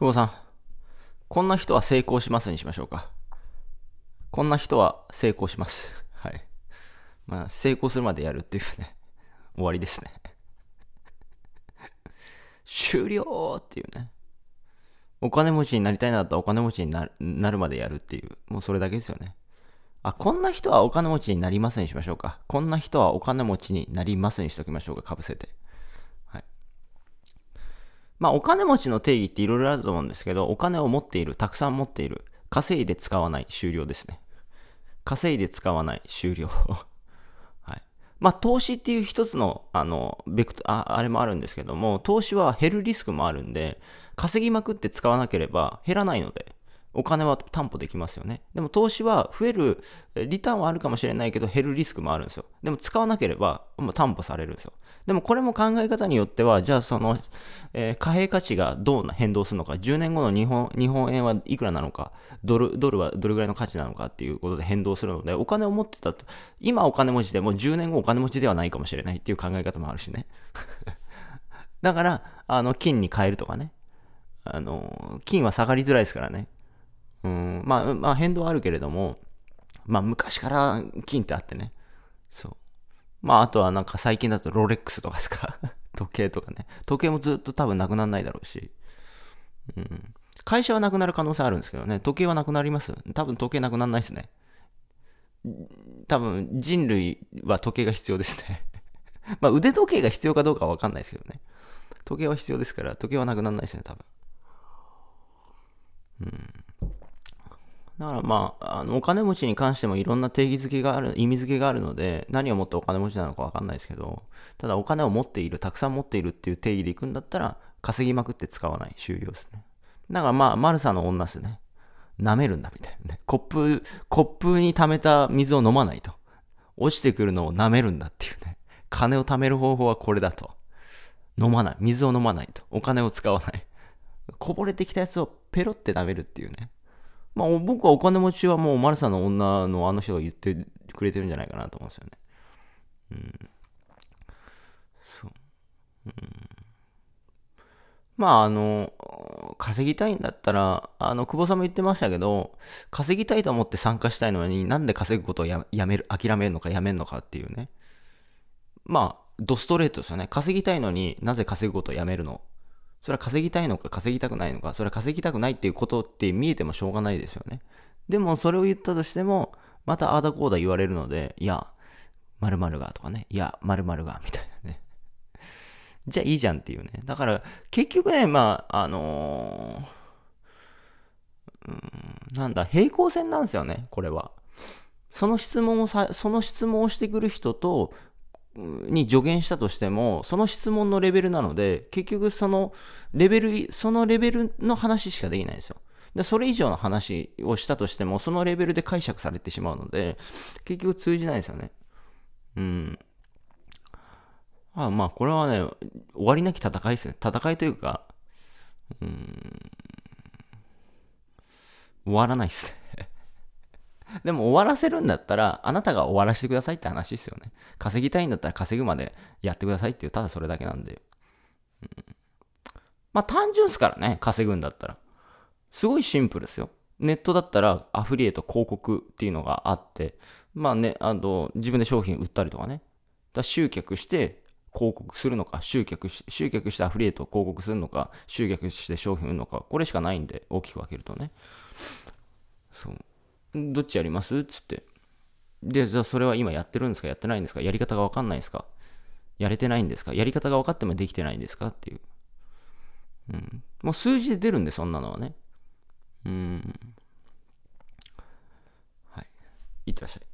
久保さん、こんな人は成功しますにしましょうか。こんな人は成功します。はい。まあ、成功するまでやるっていうね、終わりですね。終了っていうね。お金持ちになりたいなだったらお金持ちになるまでやるっていう、もうそれだけですよね。あ、こんな人はお金持ちになりますにしましょうか。こんな人はお金持ちになりますにしときましょうか、かぶせて。まあ、お金持ちの定義っていろいろあると思うんですけど、お金を持っている、たくさん持っている、稼いで使わない、終了ですね。稼いで使わない、終了。はい。まあ、投資っていう一つの、あの、ベクト、ああれもあるんですけども、投資は減るリスクもあるんで、稼ぎまくって使わなければ減らないので、お金は担保できますよね。でも投資は増える、リターンはあるかもしれないけど減るリスクもあるんですよ。でも使わなければ、まあ、担保されるんですよ。でもこれも考え方によっては、じゃあその、えー、貨幣価値がどう変動するのか、10年後の日本日本円はいくらなのかドル、ドルはどれぐらいの価値なのかっていうことで変動するので、お金を持ってたと、今お金持ちでも10年後お金持ちではないかもしれないっていう考え方もあるしね。だから、あの、金に変えるとかね。あの、金は下がりづらいですからね。うん、まあ、まあ、変動はあるけれども、まあ、昔から金ってあってね。そう。まあ、あとはなんか最近だとロレックスとかですか 時計とかね。時計もずっと多分なくならないだろうし。うん。会社はなくなる可能性あるんですけどね。時計はなくなります多分時計なくならないですね。多分人類は時計が必要ですね まあ腕時計が必要かどうかはわかんないですけどね。時計は必要ですから、時計はなくならないですね、多分。うん。だからまあ、あのお金持ちに関してもいろんな定義づけがある、意味づけがあるので、何をもってお金持ちなのかわかんないですけど、ただお金を持っている、たくさん持っているっていう定義でいくんだったら、稼ぎまくって使わない、終了ですね。だからまあ、マルサの女っすね。舐めるんだみたいなね。コップ、コップに溜めた水を飲まないと。落ちてくるのを舐めるんだっていうね。金を貯める方法はこれだと。飲まない。水を飲まないと。お金を使わない。こぼれてきたやつをペロって舐めるっていうね。まあ、僕はお金持ちはもうマルサの女のあの人が言ってくれてるんじゃないかなと思うんですよね。うん。そう。うん。まあ、あの、稼ぎたいんだったら、あの、久保さんも言ってましたけど、稼ぎたいと思って参加したいのに、なんで稼ぐことをややめる、諦めるのかやめるのかっていうね。まあ、ドストレートですよね。稼ぎたいのになぜ稼ぐことをやめるのそれは稼ぎたいのか稼ぎたくないのか、それは稼ぎたくないっていうことって見えてもしょうがないですよね。でもそれを言ったとしても、またあーだこーだ言われるので、いや、〇〇がとかね、いや、〇〇がみたいなね。じゃあいいじゃんっていうね。だから結局ね、まあ、あのー、うん、なんだ、平行線なんですよね、これは。その質問をさ、その質問をしてくる人と、に助言したとしてもその質問のレベルなので結局そのレベルそのレベルの話しかできないんですよでそれ以上の話をしたとしてもそのレベルで解釈されてしまうので結局通じないですよねうんあまあこれはね終わりなき戦いですね戦いというかうん終わらないですねでも終わらせるんだったら、あなたが終わらせてくださいって話ですよね。稼ぎたいんだったら稼ぐまでやってくださいっていう、ただそれだけなんで。うん、まあ単純ですからね、稼ぐんだったら。すごいシンプルですよ。ネットだったらアフリエイト広告っていうのがあって、まあね、あの、自分で商品売ったりとかね。だ集客して広告するのか、集客し、集客してアフリエイトを広告するのか、集客して商品売るのか、これしかないんで、大きく分けるとね。そう。どっちやりますつって。で、じゃあそれは今やってるんですかやってないんですかやり方がわかんないんですかやれてないんですかやり方が分かってもできてないんですかっていう。うん。もう数字で出るんで、そんなのはね。うん。はい。いってらっしゃい。